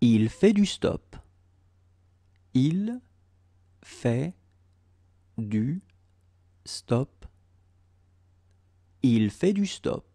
Il fait du stop. Il fait du stop. Il fait du stop.